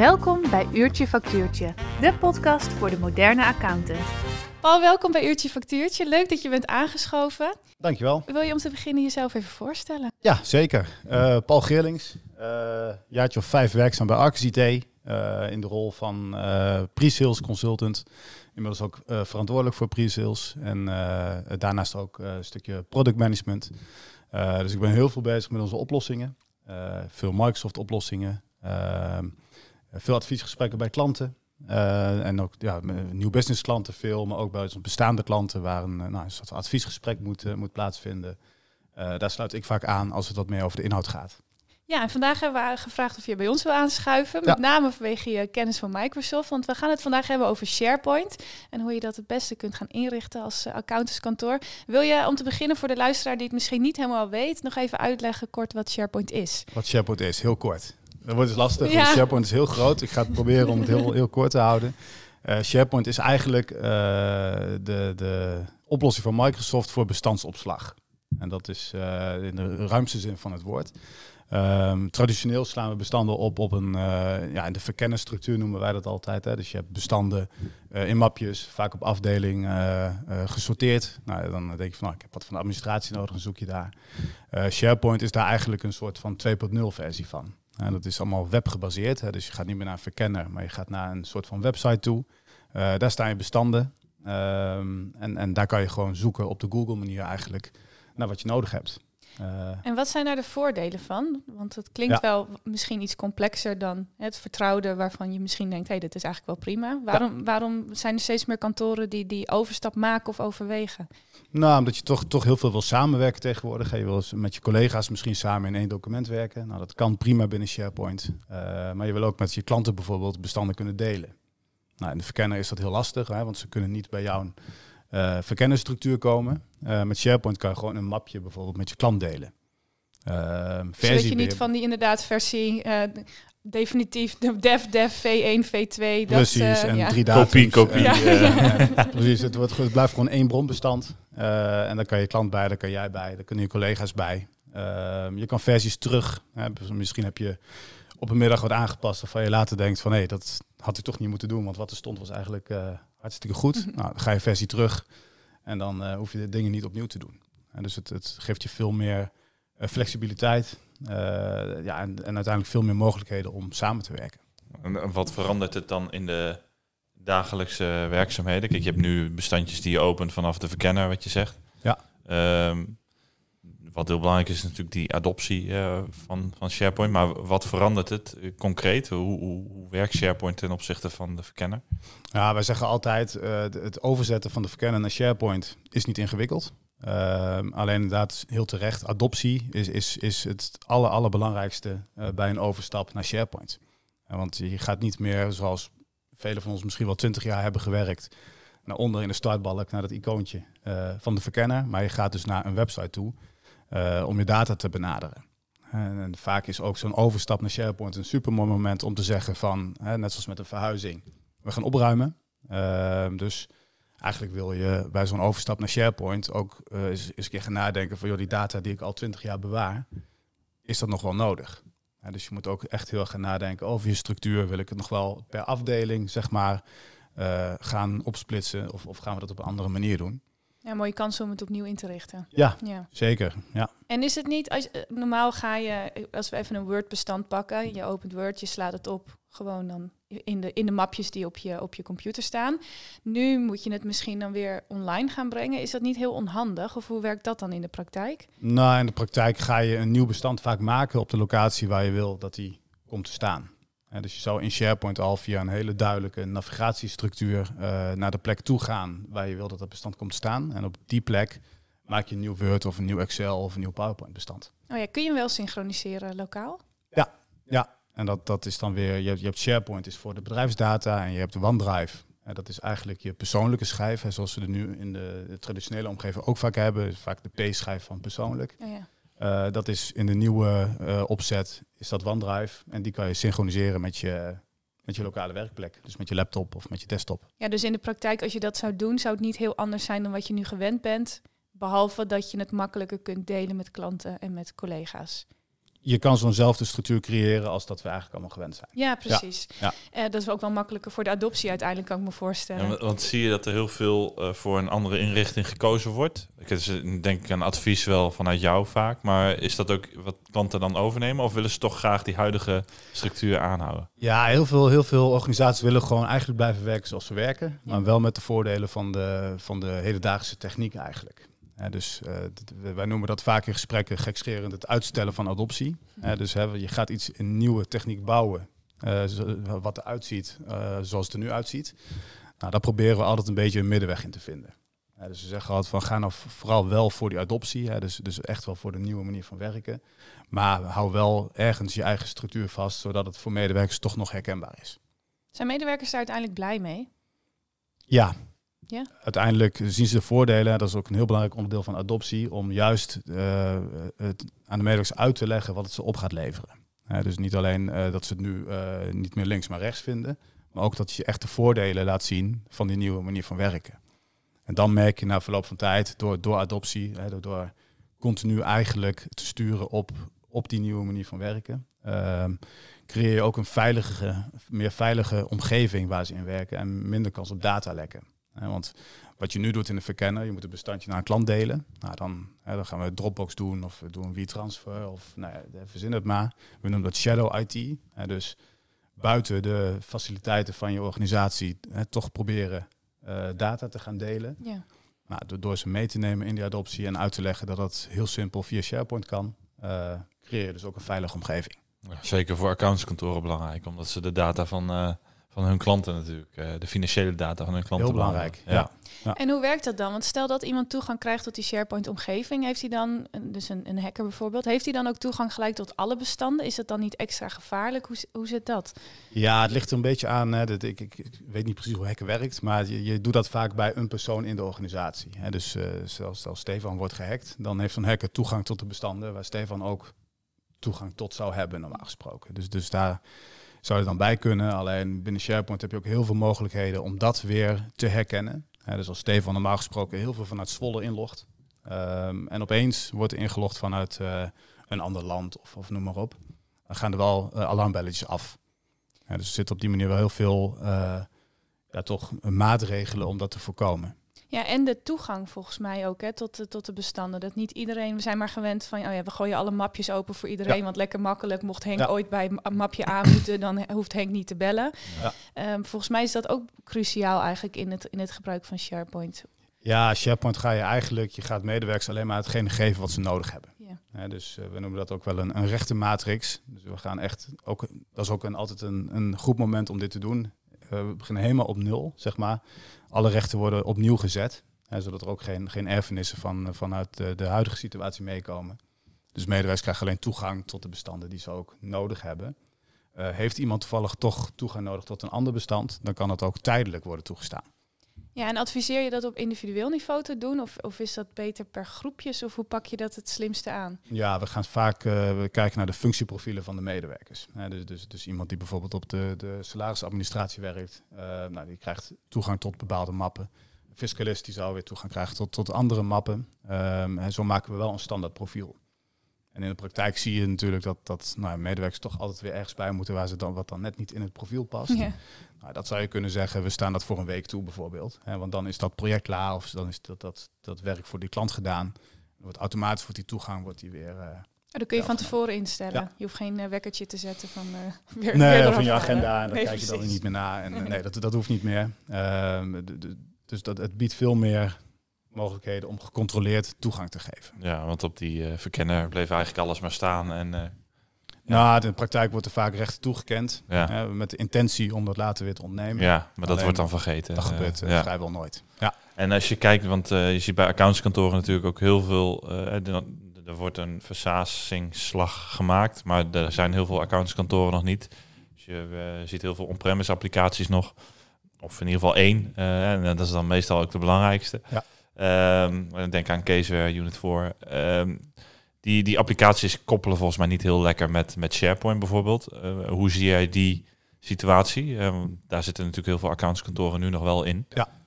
Welkom bij Uurtje Factuurtje, de podcast voor de moderne accountant. Paul, welkom bij Uurtje Factuurtje. Leuk dat je bent aangeschoven. Dankjewel. Wil je om te beginnen jezelf even voorstellen? Ja, zeker. Eh, Paul Geerlings, uh, jaartje of vijf werkzaam bij Arcus IT eh, in de rol van pre-sales consultant. Inmiddels ook verantwoordelijk voor pre-sales en daarnaast ook een stukje product management. dus ik ben heel veel bezig met onze oplossingen. veel Microsoft oplossingen. Ehm, eh, veel adviesgesprekken bij klanten. Eh, en ook ja, nieuw business klanten veel, maar ook bij onze bestaande klanten waar een, eh, nou, een soort adviesgesprek moet, moet plaatsvinden. daar sluit ik vaak aan als het wat meer over de inhoud gaat. Ja, en vandaag hebben we gevraagd of je bij ons wil aanschuiven. Met name vanwege je kennis van Microsoft. Want we gaan het vandaag hebben over SharePoint. En hoe je dat het beste kunt gaan inrichten als accountantskantoor. Wil je om te beginnen voor de luisteraar die het misschien niet helemaal weet, nog even uitleggen kort wat SharePoint is? Wat SharePoint is, heel kort. Dat wordt dus lastig. SharePoint is heel groot. Ik ga het proberen om het heel, heel kort te houden. Eh, SharePoint is eigenlijk eh, de, de oplossing van Microsoft voor bestandsopslag. En dat is eh, in de ruimste zin van het woord. Ehm, traditioneel slaan we bestanden op op een, ja, in de verkennisstructuur noemen wij dat altijd. Hè? Dus je hebt bestanden in mapjes, vaak op afdeling gesorteerd. Nou, dan denk je van, nou, ik heb wat van de administratie nodig, dan zoek je daar. SharePoint is daar eigenlijk een soort van 2.0 versie van en dat is allemaal webgebaseerd. Hè? Dus je gaat niet meer naar een verkenner, maar je gaat naar een soort van website toe. Eh, daar staan je bestanden. Ehm, en, en daar kan je gewoon zoeken op de Google manier eigenlijk naar wat je nodig hebt. Eh. en wat zijn daar nou de voordelen van? Want het klinkt wel misschien iets complexer dan het vertrouwen waarvan je misschien denkt, hé, hey, dit is eigenlijk wel prima. Waarom, waarom zijn er steeds meer kantoren die die overstap maken of overwegen? Nou, omdat je toch, toch heel veel wil samenwerken tegenwoordig. Je wil met je collega's misschien samen in één document werken. Nou, dat kan prima binnen SharePoint. Eh, maar je wil ook met je klanten bijvoorbeeld bestanden kunnen delen. Nou, in de verkenner is dat heel lastig, hè, want ze kunnen niet bij jou eh, Verkennisstructuur komen. Eh, met SharePoint kan je gewoon een mapje bijvoorbeeld met je klant delen. Zodat ehm, dus je niet van die inderdaad versie eh, definitief de dev, dev, V1, V2. Precies, dat, uh, en drie Kopie, kopie. precies, het, wordt, het blijft gewoon één bronbestand. Uh, en daar kan je klant bij, daar kan jij bij, daar kunnen je collega's bij. Ehm, je kan versies terug. Dus misschien heb je op een middag wat aangepast waarvan je later denkt van... hé, hey, dat had ik toch niet moeten doen, want wat er stond was eigenlijk hartstikke goed. Mhm. Nou, dan ga je versie terug en dan eh, hoef je de dingen niet opnieuw te doen. En dus het, het geeft je veel meer eh, flexibiliteit eh, ja, en, en uiteindelijk veel meer mogelijkheden om samen te werken. En wat verandert het dan in de dagelijkse werkzaamheden? Kijk, je hebt nu bestandjes die je opent vanaf de verkenner, wat je zegt. Ja. Ehm, wat heel belangrijk is, is natuurlijk die adoptie eh, van, van SharePoint. Maar wat verandert het eh, concreet? Hoe, hoe, werkt SharePoint ten opzichte van de verkenner? Ja, wij zeggen altijd, eh, het overzetten van de verkenner naar SharePoint is niet ingewikkeld. Ehm, alleen inderdaad, heel terecht, adoptie is, is, is het aller, allerbelangrijkste bij een overstap naar SharePoint. want je gaat niet meer, zoals velen van ons misschien wel twintig jaar hebben gewerkt, naar onder in de startbalk, naar dat icoontje van de verkenner. Maar je gaat dus naar een website toe eh, om je data te benaderen. En, vaak is ook zo'n overstap naar SharePoint een supermooi moment om te zeggen van, net zoals met een verhuizing, we gaan opruimen. Ehm, dus eigenlijk wil je bij zo'n overstap naar SharePoint ook eh, eens, eens, een keer gaan nadenken van, joh, die data die ik al twintig jaar bewaar, is dat nog wel nodig? dus je moet ook echt heel erg gaan nadenken over je structuur. Wil ik het nog wel per afdeling, zeg maar, eh, gaan opsplitsen? Of, of, gaan we dat op een andere manier doen? Ja, mooie kans om het opnieuw in te richten. Ja, ja, zeker. Ja. En is het niet, als, eh, normaal ga je, als we even een Word-bestand pakken, je opent Word, je slaat het op, gewoon dan in de, in de mapjes die op je, op je computer staan. Nu moet je het misschien dan weer online gaan brengen. Is dat niet heel onhandig? Of hoe werkt dat dan in de praktijk? Nou, in de praktijk ga je een nieuw bestand vaak maken op de locatie waar je wil dat die komt te staan. En dus je zou in SharePoint al via een hele duidelijke navigatiestructuur eh, naar de plek toe gaan waar je wil dat dat bestand komt staan. En op die plek maak je een nieuw Word of een nieuw Excel of een nieuw PowerPoint bestand. Oh ja, kun je hem wel synchroniseren lokaal? Ja, ja. En dat, dat is dan weer, je hebt, SharePoint is voor de bedrijfsdata en je hebt OneDrive. En dat is eigenlijk je persoonlijke schijf, zoals we er nu in de, traditionele omgeving ook vaak hebben. Vaak de P-schijf van persoonlijk. Oh ja. Eh, dat is in de nieuwe eh, opzet, is dat OneDrive. En die kan je synchroniseren met je, met je lokale werkplek. Dus met je laptop of met je desktop. Ja, dus in de praktijk, als je dat zou doen, zou het niet heel anders zijn dan wat je nu gewend bent. Behalve dat je het makkelijker kunt delen met klanten en met collega's je kan zo'nzelfde structuur creëren als dat we eigenlijk allemaal gewend zijn. Ja, precies. Ja. Eh, dat is ook wel makkelijker voor de adoptie uiteindelijk, kan ik me voorstellen. Ja, want zie je dat er heel veel eh, voor een andere inrichting gekozen wordt? Ik denk ik een advies wel vanuit jou vaak, maar is dat ook wat klanten dan overnemen? Of willen ze toch graag die huidige structuur aanhouden? Ja, heel veel, heel veel organisaties willen gewoon eigenlijk blijven werken zoals ze werken, maar wel met de voordelen van de, van de hedendaagse techniek eigenlijk dus eh, wij noemen dat vaak in gesprekken gekscherend het uitstellen van adoptie. Mhm. dus je gaat iets een nieuwe techniek bouwen, eh, wat eruit ziet eh, zoals het er nu uitziet. Nou, daar proberen we altijd een beetje een middenweg in te vinden. dus ze zeggen altijd van ga nou vooral wel voor die adoptie. Hè, dus, dus echt wel voor de nieuwe manier van werken. Maar hou wel ergens je eigen structuur vast, zodat het voor medewerkers toch nog herkenbaar is. Zijn medewerkers daar uiteindelijk blij mee? Ja, Uiteindelijk zien ze de voordelen, dat is ook een heel belangrijk onderdeel van adoptie, om juist eh, aan de medewerkers uit te leggen wat het ze op gaat leveren. dus niet alleen eh, dat ze het nu eh, niet meer links maar rechts vinden, maar ook dat je echt de voordelen laat zien van die nieuwe manier van werken. En dan merk je na verloop van tijd, door, door adoptie, door, door continu eigenlijk te sturen op, op die nieuwe manier van werken, ehm, creëer je ook een veiligere, meer veilige omgeving waar ze in werken en minder kans op datalekken want wat je nu doet in de verkenner, je moet het bestandje naar een klant delen. Nou, dan, dan gaan we Dropbox doen of we doen WeTransfer of nou, ja, verzin het maar. We noemen dat shadow IT. dus buiten de faciliteiten van je organisatie toch proberen eh, data te gaan delen. Ja. Nou, door, ze mee te nemen in die adoptie en uit te leggen dat dat heel simpel via SharePoint kan, eh, creëer je dus ook een veilige omgeving. zeker voor accountskantoren belangrijk, omdat ze de data van... Eh, van hun klanten natuurlijk. Eh, de financiële data van hun klanten. Heel belangrijk. Ja. En hoe werkt dat dan? Want stel dat iemand toegang krijgt tot die SharePoint-omgeving, heeft hij dan, dus een, een hacker bijvoorbeeld, heeft hij dan ook toegang gelijk tot alle bestanden? Is dat dan niet extra gevaarlijk? Hoe, hoe zit dat? Ja, het ligt er een beetje aan. Hè, dat ik, ik, weet niet precies hoe hacken werkt, maar je, je, doet dat vaak bij een persoon in de organisatie. Hè. Dus uh, eh, zelfs als Stefan wordt gehackt, dan heeft een hacker toegang tot de bestanden waar Stefan ook toegang tot zou hebben normaal gesproken. Dus, dus daar zou er dan bij kunnen. Alleen binnen SharePoint heb je ook heel veel mogelijkheden om dat weer te herkennen. dus als Stefan normaal gesproken heel veel vanuit Zwolle inlogt. Ehm, en opeens wordt ingelogd vanuit eh, een ander land of, of, noem maar op. Dan gaan er wel eh, alarmbelletjes af. dus er zitten op die manier wel heel veel eh, ja, toch maatregelen om dat te voorkomen. Ja, en de toegang volgens mij ook hè, tot, de, tot de bestanden. Dat niet iedereen, we zijn maar gewend van, oh ja, we gooien alle mapjes open voor iedereen, want lekker makkelijk. Mocht Henk ooit bij mapje aan moeten, dan hoeft Henk niet te bellen. Ja. Ehm, volgens mij is dat ook cruciaal eigenlijk in het, in het gebruik van SharePoint. Ja, SharePoint ga je eigenlijk, je gaat medewerkers alleen maar hetgene geven wat ze nodig hebben. Ja. dus eh, we noemen dat ook wel een, een rechte matrix. Dus we gaan echt, ook, dat is ook een, altijd een, een goed moment om dit te doen. Eh, we beginnen helemaal op nul, zeg maar. Alle rechten worden opnieuw gezet, hè, zodat er ook geen, geen erfenissen van, eh, vanuit de, de huidige situatie meekomen. Dus medewerkers krijgen alleen toegang tot de bestanden die ze ook nodig hebben. Eh, heeft iemand toevallig toch toegang nodig tot een ander bestand, dan kan dat ook tijdelijk worden toegestaan. Ja, en adviseer je dat op individueel niveau te doen? Of, of is dat beter per groepjes? Of hoe pak je dat het slimste aan? Ja, we gaan vaak eh, we kijken naar de functieprofielen van de medewerkers. dus, dus, dus, iemand die bijvoorbeeld op de, de salarisadministratie werkt, eh, nou, die krijgt toegang tot bepaalde mappen. fiscalist die zou weer toegang krijgen tot, tot andere mappen. en ehm, zo maken we wel een standaard profiel. En in de praktijk zie je natuurlijk dat, dat nou, medewerkers toch altijd weer ergens bij moeten waar ze dan, wat dan net niet in het profiel past. Ja. Nou, dat zou je kunnen zeggen, we staan dat voor een week toe bijvoorbeeld. Hè, want dan is dat project klaar of dan is dat, dat, dat werk voor die klant gedaan. wordt automatisch voor die toegang wordt die weer. Uh, eh, dat kun je van tevoren instellen. Je hoeft geen eh, wekkertje te zetten van eh, weer, Nee, van je agenda. En dan kijk je dat dan niet meer na. En, nee, dat, dat hoeft niet meer. Ehm, dus dat, het biedt veel meer mogelijkheden om gecontroleerd toegang te geven. Ja, want op die eh, verkenner bleef eigenlijk alles maar staan. En, uh, Nou, in de praktijk wordt er vaak recht toegekend. Ja. met de intentie om dat later weer te ontnemen. Ja, maar dat wordt dan vergeten. Dat eh, gebeurt uh, ja. vrijwel nooit. Ja. En als je kijkt, want je ziet bij accountskantoren natuurlijk ook heel veel... er wordt een versaasingsslag gemaakt, maar er zijn heel veel accountskantoren nog niet. Dus je ziet heel veel on-premise applicaties nog. Of in ieder geval één. en dat is dan meestal ook de belangrijkste. Ja. Um, denk aan Caseware Unit 4. Ehm, die, die applicaties koppelen volgens mij niet heel lekker met, met SharePoint bijvoorbeeld. Eh, hoe zie jij die situatie? Ehm, daar zitten natuurlijk heel veel accountskantoren nu nog wel in. Ja.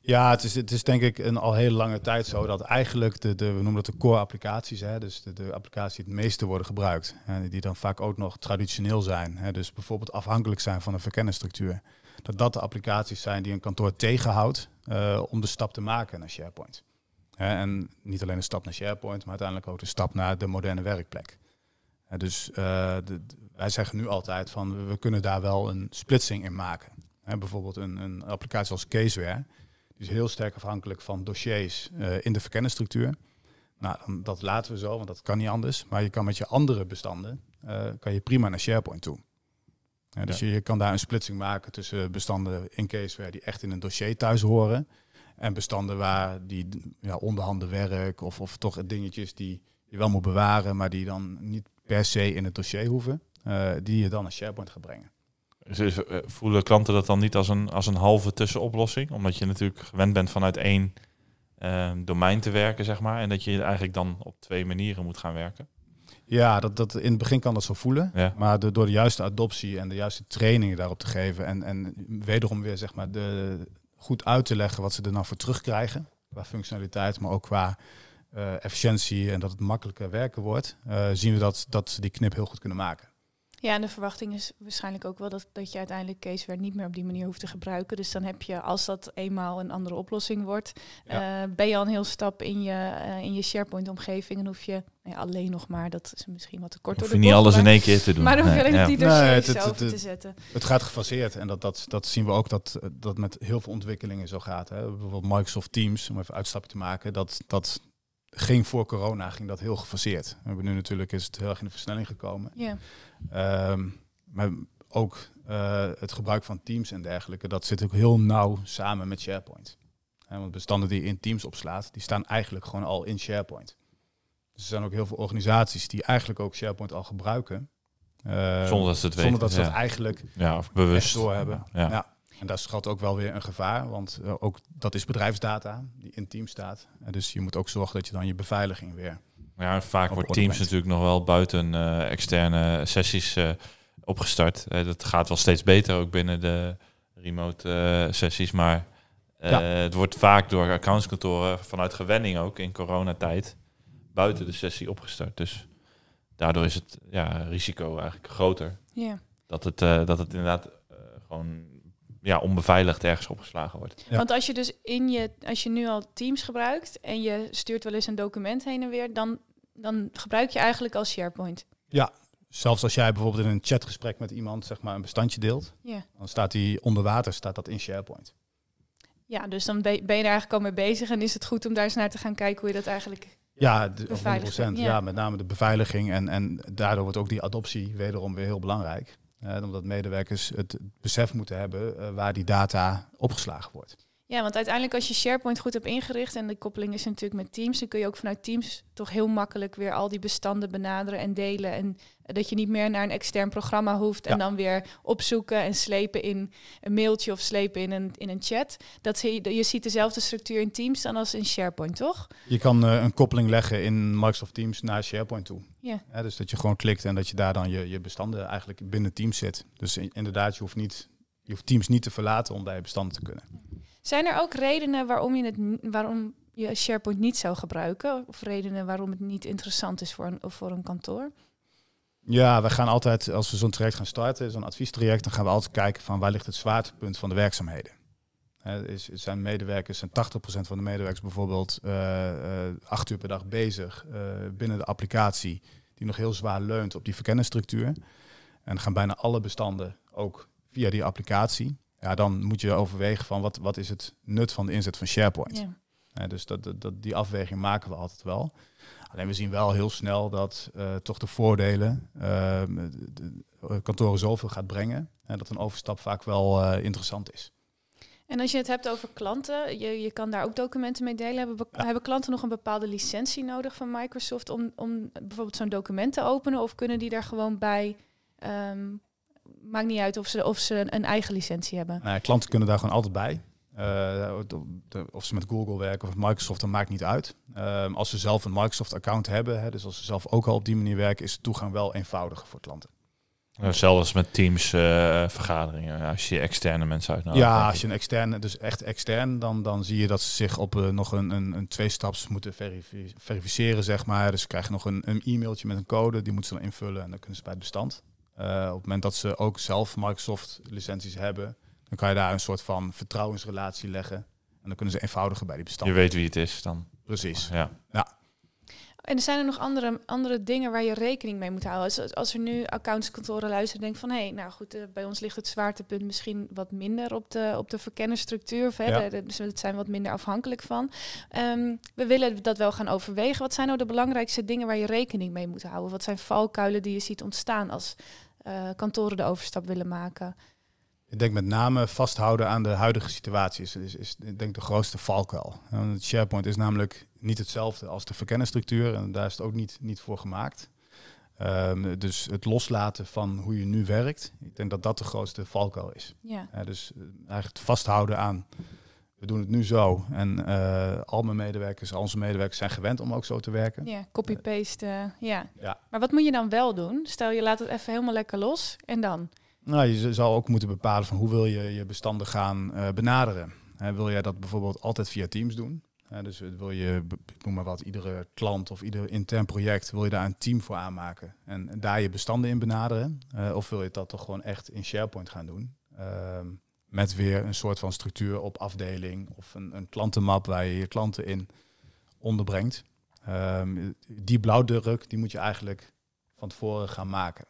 Ja, het is, het is denk ik een al heel lange tijd zo dat eigenlijk de, de we noemen dat de core applicaties, hè, dus de, de applicaties die het meeste worden gebruikt, hè, die dan vaak ook nog traditioneel zijn, hè, dus bijvoorbeeld afhankelijk zijn van een verkenningsstructuur dat dat de applicaties zijn die een kantoor tegenhoudt eh, om de stap te maken naar SharePoint. en niet alleen de stap naar SharePoint, maar uiteindelijk ook de stap naar de moderne werkplek. Eh, dus eh, wij zeggen nu altijd van we kunnen daar wel een splitsing in maken. bijvoorbeeld een, een applicatie als Caseware die is heel sterk afhankelijk van dossiers in de verkennisstructuur. Nou, dat laten we zo, want dat kan niet anders. Maar je kan met je andere bestanden kan je prima naar SharePoint toe. Ja, dus Je, kan daar een splitsing maken tussen bestanden in Caseware die echt in een dossier thuis horen. En bestanden waar die ja, onderhanden werk of, of toch dingetjes die je wel moet bewaren, maar die dan niet per se in het dossier hoeven, eh, die je dan als SharePoint gaat brengen. Dus eh, voelen klanten dat dan niet als een, als een halve tussenoplossing? Omdat je natuurlijk gewend bent vanuit één ehm, domein te werken, zeg maar. En dat je eigenlijk dan op twee manieren moet gaan werken. Ja, dat, dat, in het begin kan dat zo voelen. Maar door de juiste adoptie en de juiste trainingen daarop te geven. En, en wederom weer zeg maar de, goed uit te leggen wat ze er nou voor terugkrijgen. Qua functionaliteit, maar ook qua eh, efficiëntie en dat het makkelijker werken wordt. Eh, zien we dat, dat ze die knip heel goed kunnen maken. Ja, en de verwachting is waarschijnlijk ook wel dat, dat je uiteindelijk caseware niet meer op die manier hoeft te gebruiken. Dus dan heb je, als dat eenmaal een andere oplossing wordt, eh, ben je al een heel stap in je, eh, in je SharePoint-omgeving. En hoef je nou alleen nog maar, dat is misschien wat te kort. Hoef door de niet alles in één keer te doen. Maar dan hoef je niet die dossiers over te zetten. Het gaat gefaseerd en dat, dat, dat zien we ook dat dat met heel veel ontwikkelingen zo gaat. Hè. Bijvoorbeeld Microsoft Teams, om even uitstapje te maken, dat, dat ging voor corona ging dat heel gefaseerd. We hebben nu natuurlijk is het heel erg in de versnelling gekomen. Yeah. Um, maar ook eh, het gebruik van Teams en dergelijke, dat zit ook heel nauw samen met SharePoint. En want bestanden die in Teams opslaat, die staan eigenlijk gewoon al in SharePoint. Dus er zijn ook heel veel organisaties die eigenlijk ook SharePoint al gebruiken. Ehm, zonder dat ze het weten. Zonder dat ze eigenlijk ja, of bewust. door hebben. ja. En daar schat ook wel weer een gevaar, want eh, ook dat is bedrijfsdata die intiem staat. En dus je moet ook zorgen dat je dan je beveiliging weer. Ja, vaak wordt Teams natuurlijk nog wel buiten eh, externe sessies eh, opgestart. dat gaat wel steeds beter ook binnen de remote sessies, maar het wordt vaak door accountskantoren vanuit gewenning ook in coronatijd buiten de sessie opgestart. Dus daardoor is het ja, risico eigenlijk groter. Ja. Dat, het, dat het inderdaad gewoon ja, onbeveiligd ergens opgeslagen wordt. Want als je dus in je, als je nu al Teams gebruikt en je stuurt wel eens een document heen en weer, dan, dan gebruik je eigenlijk al SharePoint. Ja, zelfs als jij bijvoorbeeld in een chatgesprek met iemand zeg maar, een bestandje deelt, ja. dan staat die onder water, staat dat in SharePoint. Ja, dus dan ben je er eigenlijk al mee bezig en is het goed om daar eens naar te gaan kijken hoe je dat eigenlijk ja, de, 100%. Ja. ja. met name de beveiliging. En, en daardoor wordt ook die adoptie wederom weer heel belangrijk. Eh, omdat medewerkers het besef moeten hebben eh, waar die data opgeslagen wordt. Ja, want uiteindelijk als je SharePoint goed hebt ingericht en de koppeling is natuurlijk met Teams, dan kun je ook vanuit Teams toch heel makkelijk weer al die bestanden benaderen en delen. En dat je niet meer naar een extern programma hoeft en dan weer opzoeken en slepen in een mailtje of slepen in een, in een chat. Dat je, je ziet dezelfde structuur in Teams dan als in SharePoint, toch? Je kan eh, een koppeling leggen in Microsoft Teams naar SharePoint toe. Ja. dus dat je gewoon klikt en dat je daar dan je, je bestanden eigenlijk binnen Teams zet. Dus inderdaad, je hoeft, niet, je hoeft Teams niet te verlaten om bij je bestanden te kunnen. Zijn er ook redenen waarom je, het, waarom je SharePoint niet zou gebruiken? Of redenen waarom het niet interessant is voor een, voor een kantoor? Ja, we gaan altijd, als we zo'n traject gaan starten, zo'n adviestraject, dan gaan we altijd kijken van waar ligt het zwaartepunt van de werkzaamheden. He, is, zijn medewerkers, zijn 80% van de medewerkers bijvoorbeeld eh, eh, acht uur per dag bezig eh, binnen de applicatie, die nog heel zwaar leunt op die verkenningsstructuur. En gaan bijna alle bestanden ook via die applicatie ja, dan moet je overwegen van wat, wat is het nut van de inzet van SharePoint. Ja. dus dat, dat, die afweging maken we altijd wel. Alleen we zien wel heel snel dat eh, toch de voordelen uh, de, eh, kantoren zoveel gaat brengen. En dat een overstap vaak wel eh, interessant is. En als je het hebt over klanten, je, je kan daar ook documenten mee delen. Hebben, hebben klanten nog een bepaalde licentie nodig van Microsoft om, om bijvoorbeeld zo'n document te openen? Of kunnen die daar gewoon bij ehm, maakt niet uit of ze, of ze een eigen licentie hebben. Nou, klanten kunnen daar gewoon altijd bij. Uh, of ze met Google werken of Microsoft, dat maakt niet uit. Ehm, als ze zelf een Microsoft-account hebben, hè, dus als ze zelf ook al op die manier werken, is de toegang wel eenvoudiger voor klanten. Zelfs met teams eh, vergaderingen. Als je externe mensen uitnodigt. Ja, als je een externe, dus echt extern, dan, dan zie je dat ze zich op eh, nog een, een, een twee staps moeten verificeren, zeg maar. Dus ze krijgen nog een, een e-mailtje met een code, die moeten ze dan invullen en dan kunnen ze bij het bestand. Eh, op het moment dat ze ook zelf Microsoft licenties hebben, dan kan je daar een soort van vertrouwensrelatie leggen. En dan kunnen ze eenvoudiger bij die bestanden. Je weet wie het is dan. Precies. Ja. En zijn er nog andere, andere dingen waar je rekening mee moet houden. Als, als er nu accountskantoren luisteren denk je van... hé, hey, nou goed, eh, bij ons ligt het zwaartepunt misschien wat minder op de, op de verkennersstructuur. Verder, ja. Dus we zijn wat minder afhankelijk van. Ehm, we willen dat wel gaan overwegen. Wat zijn nou de belangrijkste dingen waar je rekening mee moet houden? Wat zijn valkuilen die je ziet ontstaan als eh, kantoren de overstap willen maken. Ik denk met name vasthouden aan de huidige situatie is, is, is ik denk de grootste valkuil. Want SharePoint is namelijk niet hetzelfde als de verkennisstructuur en daar is het ook niet, niet voor gemaakt. Ehm, dus het loslaten van hoe je nu werkt, ik denk dat dat de grootste valkuil is. Ja. dus eh, eigenlijk het vasthouden aan we doen het nu zo. En eh, al mijn medewerkers, al onze medewerkers zijn gewend om ook zo te werken. Ja, copy-paste. Eh, ja. ja. Maar wat moet je dan wel doen? Stel je laat het even helemaal lekker los en dan? Nou, je zou ook moeten bepalen van hoe wil je je bestanden gaan eh, benaderen. Hè, wil jij dat bijvoorbeeld altijd via Teams doen? Hè, dus wil je, ik noem maar wat, iedere klant of ieder intern project, wil je daar een team voor aanmaken en, daar je bestanden in benaderen? of wil je dat toch gewoon echt in SharePoint gaan doen? Ehm, met weer een soort van structuur op afdeling of een, een klantenmap waar je je klanten in onderbrengt. Ehm, die blauwdruk die moet je eigenlijk van tevoren gaan maken.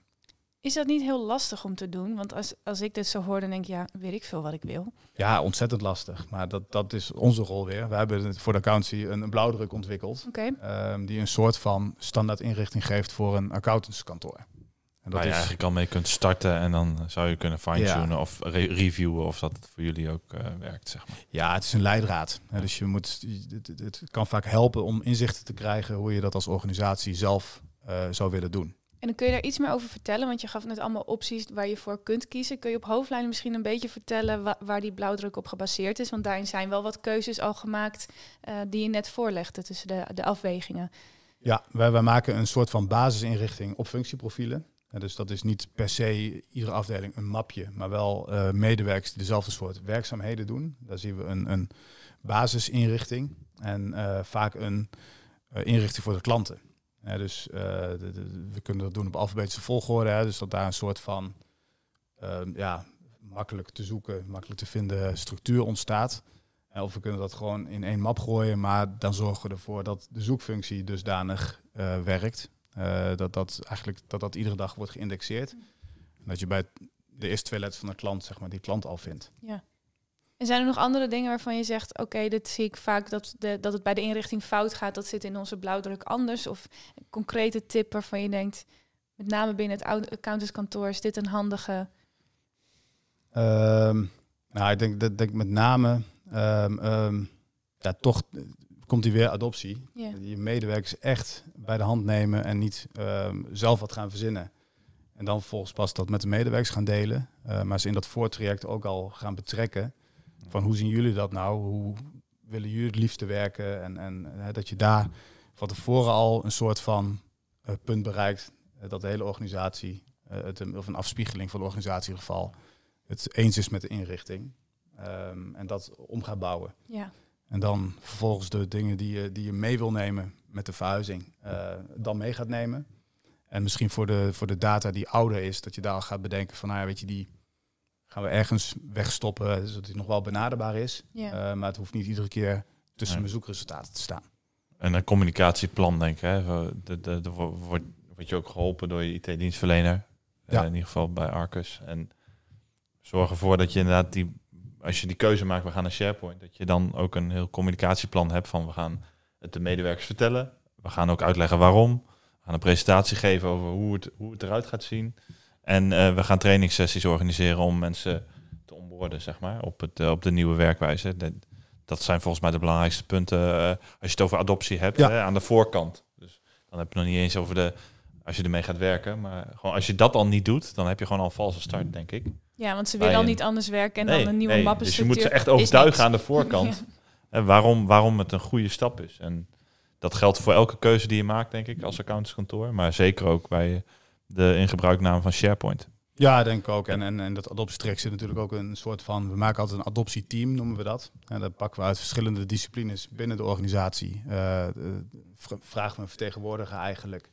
Is dat niet heel lastig om te doen? Want als, als ik dit zo hoor, dan denk ik, ja, weet ik veel wat ik wil. Ja, ontzettend lastig. Maar dat, dat is onze rol weer. We hebben voor de accountancy een, blauwdruk ontwikkeld. Ehm, die een soort van standaard inrichting geeft voor een accountantskantoor. En dat Waar je is... eigenlijk al mee kunt starten en dan zou je kunnen fine-tunen of reviewen of dat voor jullie ook eh, werkt. Zeg maar. Ja, het is een leidraad. Dus je moet, het, kan vaak helpen om inzichten te krijgen hoe je dat als organisatie zelf eh, zou willen doen. En dan kun je daar iets meer over vertellen, want je gaf net allemaal opties waar je voor kunt kiezen. Kun je op hoofdlijnen misschien een beetje vertellen waar die blauwdruk op gebaseerd is? Want daarin zijn wel wat keuzes al gemaakt eh, die je net voorlegde tussen de, de afwegingen. Ja, wij, wij maken een soort van basisinrichting op functieprofielen dus dat is niet per se iedere afdeling een mapje, maar wel eh, medewerkers die dezelfde soort werkzaamheden doen. Daar zien we een, een basisinrichting en eh, vaak een eh, inrichting voor de klanten. dus we kunnen dat doen op alfabetische volgorde, hè, dus dat daar een soort van ja, makkelijk te zoeken, makkelijk te vinden structuur ontstaat. Of we kunnen dat gewoon in één map gooien, maar dan zorgen we ervoor dat de zoekfunctie dusdanig werkt eh, dat, dat, eigenlijk, dat dat iedere dag wordt geïndexeerd. Mm. En dat je bij de eerste twee letters van de klant, zeg maar, die klant al vindt. Ja. En zijn er nog andere dingen waarvan je zegt, oké, okay, dit zie ik vaak dat, de, dat het bij de inrichting fout gaat, dat zit in onze blauwdruk anders? Of een concrete tip waarvan je denkt, met name binnen het accountantskantoor, is dit een handige? Ehm, nou, ik denk, dat denk met name ehm, ehm, ja, toch komt die weer adoptie. Je medewerkers echt bij de hand nemen en niet ehm, zelf wat gaan verzinnen. En dan volgens pas dat met de medewerkers gaan delen. Eh, maar ze in dat voortraject ook al gaan betrekken. Van hoe zien jullie dat nou? Hoe willen jullie het liefste werken? En, en hè, dat je daar van tevoren al een soort van eh, punt bereikt. Eh, dat de hele organisatie, het, of een afspiegeling van de organisatie in geval, het eens is met de inrichting. Ehm, en dat om gaat bouwen. Ja. En dan vervolgens de dingen die je, die je mee wil nemen met de verhuizing, eh, dan mee gaat nemen. En misschien voor de, voor de data die ouder is, dat je daar al gaat bedenken van, nou ja, weet je, die gaan we ergens wegstoppen, zodat dus die nog wel benaderbaar is. Eh, maar het hoeft niet iedere keer tussen mijn zoekresultaten te staan. En een communicatieplan, denk ik. Hè? De, de, de, wordt, word je ook geholpen door je IT-dienstverlener. Ja. Eh, in ieder geval bij Arcus. En zorg ervoor dat je inderdaad die als je die keuze maakt, we gaan naar SharePoint, dat je dan ook een heel communicatieplan hebt van we gaan het de medewerkers vertellen. We gaan ook uitleggen waarom. We gaan een presentatie geven over hoe het, hoe het eruit gaat zien. En eh, we gaan trainingssessies organiseren om mensen te onboorden, zeg maar, op, het, eh, op de nieuwe werkwijze. Dat, dat, zijn volgens mij de belangrijkste punten eh, als je het over adoptie hebt hè, aan de voorkant. Dus dan heb je nog niet eens over de als je ermee gaat werken. Maar gewoon als je dat al niet doet, dan heb je gewoon al een valse start, mhm. denk ik. Ja, want ze willen al niet anders werken en dan een nieuwe nee, Dus je moet ze echt overtuigen aan de voorkant. waarom, waarom het een goede stap is. En dat geldt voor elke keuze die je maakt, denk ik, als accountskantoor, Maar zeker ook bij de ingebruiknaam van SharePoint. Ja, denk ik ook. En, en, en dat adoptietraject zit natuurlijk ook een soort van... We maken altijd een adoptieteam, noemen we dat. En dat pakken we uit verschillende disciplines binnen de organisatie. Uh, eh, we eh, een vertegenwoordiger eigenlijk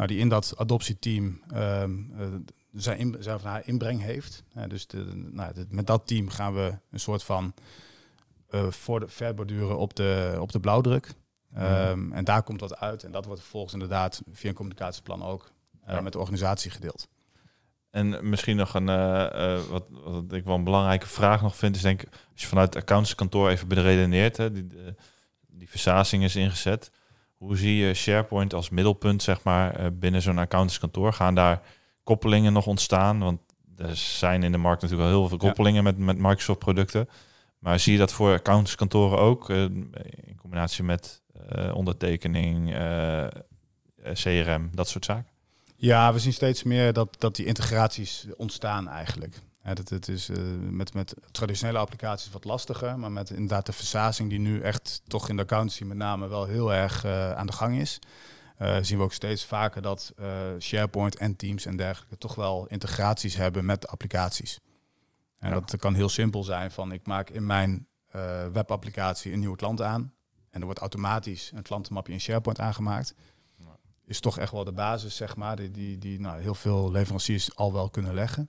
nou, die in dat adoptieteam ehm, eh, zijn, in, zijn inbreng heeft. dus de, nou, met dat team gaan we een soort van eh, voor de, verborduren op de, op de blauwdruk. Ehm, en daar komt dat uit. En dat wordt vervolgens inderdaad via een communicatieplan ook eh, met de organisatie gedeeld. En misschien nog een, wat, wat, ik wel een belangrijke vraag nog vind, is denk als je vanuit het accountskantoor even beredeneert, hè, die, die versazing is ingezet, hoe zie je SharePoint als middelpunt, zeg maar, eh, binnen zo'n accountantskantoor? Gaan daar koppelingen nog ontstaan? Want er zijn in de markt natuurlijk al heel veel koppelingen met, met Microsoft-producten. Maar zie je dat voor accountantskantoren ook, eh, in combinatie met eh, ondertekening, CRM, dat soort zaken? Ja, we zien steeds meer dat, dat die integraties ontstaan eigenlijk. Ja, dat, het is eh, met, met traditionele applicaties wat lastiger, maar met inderdaad de versazing die nu echt toch in de accountancy met name wel heel erg eh, aan de gang is, eh, zien we ook steeds vaker dat SharePoint en Teams en dergelijke toch wel integraties hebben met de applicaties. En dat kan heel simpel zijn van ik maak in mijn webapplicatie een nieuwe klant aan en er wordt automatisch een klantenmapje in SharePoint aangemaakt. Is toch echt wel de basis, zeg maar, die, die, die nou, heel veel leveranciers al wel kunnen leggen.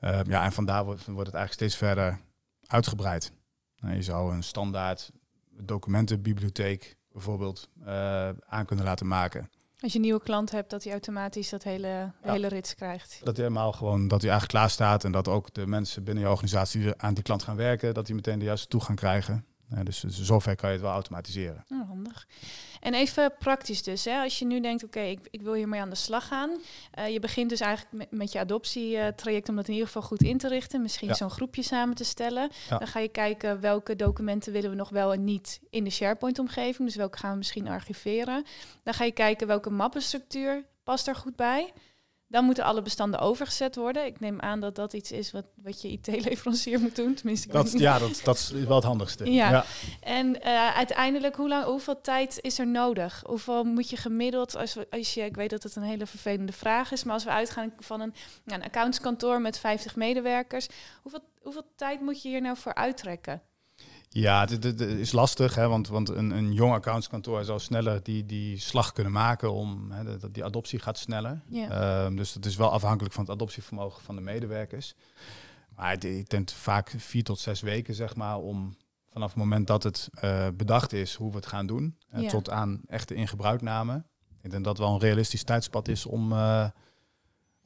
Ehm, ja, en vandaar wordt, wordt het eigenlijk steeds verder uitgebreid. Nou, je zou een standaard documentenbibliotheek bijvoorbeeld eh, aan kunnen laten maken. Als je een nieuwe klant hebt, dat hij automatisch dat hele, hele rits krijgt. Dat hij helemaal gewoon, dat hij eigenlijk klaar staat en dat ook de mensen binnen je organisatie die aan die klant gaan werken, dat die meteen de juiste toegang krijgen. Eh, dus, dus, zover kan je het wel automatiseren. Nou, handig. En even praktisch dus. Hè? Als je nu denkt, oké, ik, ik, wil hiermee aan de slag gaan. Eh, je begint dus eigenlijk met, je adoptietraject om dat in ieder geval goed in te richten. Misschien zo'n groepje samen te stellen. Dan ga je kijken welke documenten willen we nog wel en niet in de SharePoint-omgeving. Dus welke gaan we misschien archiveren. Dan ga je kijken welke mappenstructuur past er goed bij. Dan moeten alle bestanden overgezet worden. Ik neem aan dat dat iets is wat, wat je IT-leverancier moet doen. Tenminste, dat, ja, dat, dat is wel het handigste. Ja. En eh, uiteindelijk, hoe lang, hoeveel tijd is er nodig? Hoeveel moet je gemiddeld, als, als je, ik weet dat het een hele vervelende vraag is, maar als we uitgaan van een, nou, een accountskantoor met 50 medewerkers, hoeveel, hoeveel tijd moet je hier nou voor uittrekken? Ja, het, is lastig, hè, want, want een, een jong accountskantoor zou sneller die, die slag kunnen maken om hè, dat die adoptie gaat sneller. Yeah. dus dat is wel afhankelijk van het adoptievermogen van de medewerkers. Maar het, tent vaak vier tot zes weken, zeg maar, om vanaf het moment dat het eh, bedacht is hoe we het gaan doen, eh, tot aan echte ingebruikname. Ik denk dat wel een realistisch tijdspad is om. Eh,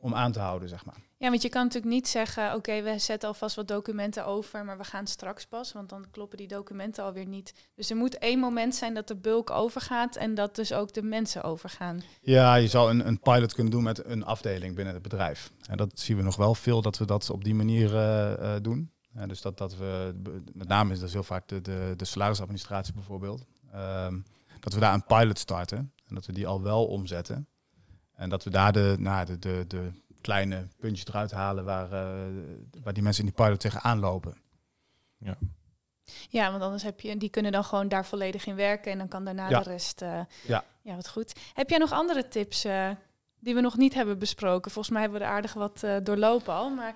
om aan te houden, zeg maar. Ja, want je kan natuurlijk niet zeggen, oké, we zetten alvast wat documenten over, maar we gaan straks pas, want dan kloppen die documenten alweer niet. Dus er moet één moment zijn dat de bulk overgaat en dat dus ook de mensen overgaan. Ja, je zou een, een pilot kunnen doen met een afdeling binnen het bedrijf. En dat zien we nog wel veel, dat we dat op die manier eh, eh, doen. Uh, dus dat, dat we, met name is dat heel vaak de, de, de salarisadministratie bijvoorbeeld, ehm, dat we daar een pilot starten en dat we die al wel omzetten. En dat we daar de, nou, de, de, de kleine puntjes eruit halen waar, eh, waar die mensen in die pilot tegenaan lopen. Ja. Ja, want anders heb je, die kunnen dan gewoon daar volledig in werken en dan kan daarna de rest. Eh, ja. ja, wat goed. Heb jij nog andere tips eh, die we nog niet hebben besproken? Volgens mij hebben we er aardig wat doorlopen al. Maar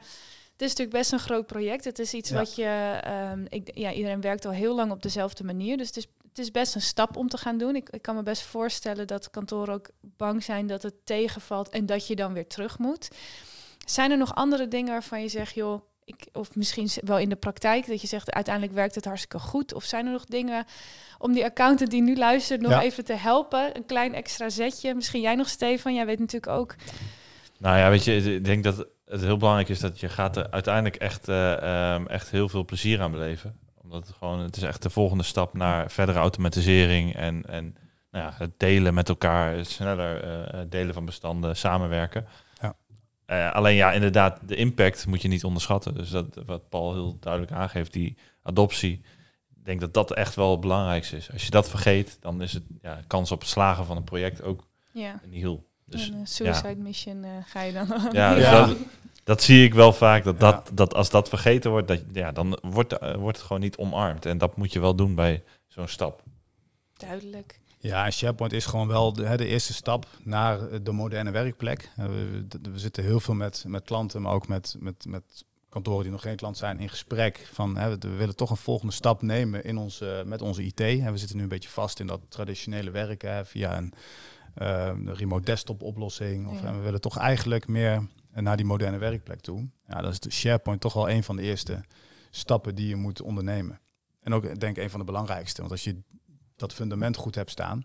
het is natuurlijk best een groot project. Het is iets wat je. Ehm, ik, ja, iedereen werkt al heel lang op dezelfde manier. Dus het is het is best een stap om te gaan doen. Ik, ik kan me best voorstellen dat kantoren ook bang zijn dat het tegenvalt en dat je dan weer terug moet. Zijn er nog andere dingen waarvan je zegt, joh, ik, of misschien wel in de praktijk, dat je zegt uiteindelijk werkt het hartstikke goed? Of zijn er nog dingen om die accountant die nu luistert nog even te helpen? Een klein extra zetje. Misschien jij nog, Stefan, jij weet natuurlijk ook. Nou ja, weet je, ik denk dat het heel belangrijk is dat je gaat er uiteindelijk echt, eh, ehm, echt heel veel plezier aan beleven omdat het gewoon, het is echt de volgende stap naar verdere automatisering en, en nou ja, het delen met elkaar, sneller eh, delen van bestanden, samenwerken. Ja. Eh, alleen ja, inderdaad, de impact moet je niet onderschatten. Dus dat, wat Paul heel duidelijk aangeeft, die adoptie. Ik denk dat dat echt wel het belangrijkste is. Als je dat vergeet, dan is het ja, kans op slagen van een project ook ja. nihil. Dus, een eh, suicide mission ga je dan. Ja, ja. Dat zie ik wel vaak, dat, dat, dat als dat vergeten wordt, dat, ja, dan wordt, eh, wordt het gewoon niet omarmd. En dat moet je wel doen bij zo'n stap. Duidelijk. Ja, en SharePoint is gewoon wel de, de, eerste stap naar eh, de moderne werkplek. Eh, we, zitten heel veel met, met klanten, maar ook met, met, met kantoren die nog geen klant zijn, in gesprek van hè, we willen toch een volgende stap nemen in onze, met onze IT. En we zitten nu een beetje vast in dat traditionele werken via een remote desktop oplossing. Of, en we willen toch eigenlijk meer naar die moderne werkplek toe. Ja, dan is de SharePoint toch wel een van de eerste stappen die je moet ondernemen. En ook denk een van de belangrijkste. Want als je dat fundament goed hebt staan,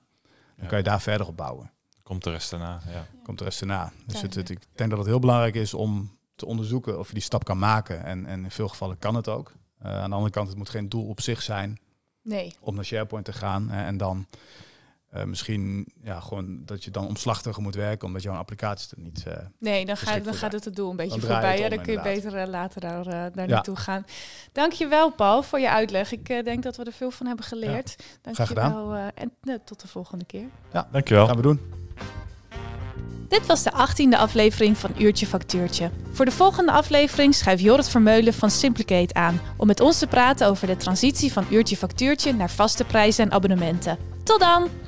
dan kan je daar verder op bouwen. Komt de rest daarna. Ja. Komt de rest daarna. Dus het, ik denk dat het heel belangrijk is om te onderzoeken of je die stap kan maken. En, en in veel gevallen kan het ook. Eh, aan de andere kant, het moet geen doel op zich zijn nee. om naar SharePoint te gaan. en dan eh, misschien ja, gewoon dat je dan omslachtiger moet werken, omdat jouw applicatie er niet. Uh, nee, dan, ga, dan gaat het het doel een beetje voorbij. ja, dan kun je beter eh, later daar, daar ja. naartoe gaan. Dankjewel, Paul, voor je uitleg. Ik denk dat we er veel van hebben geleerd. Dankjewel. Graag gedaan. en nou, tot de volgende keer. Ja, dankjewel. Gaan we doen. Dit was de 18e aflevering van Uurtje Factuurtje. Voor de volgende aflevering schrijf Jorrit Vermeulen van Simplicate aan om met ons te praten over de transitie van Uurtje Factuurtje naar vaste prijzen en abonnementen. Tot dan!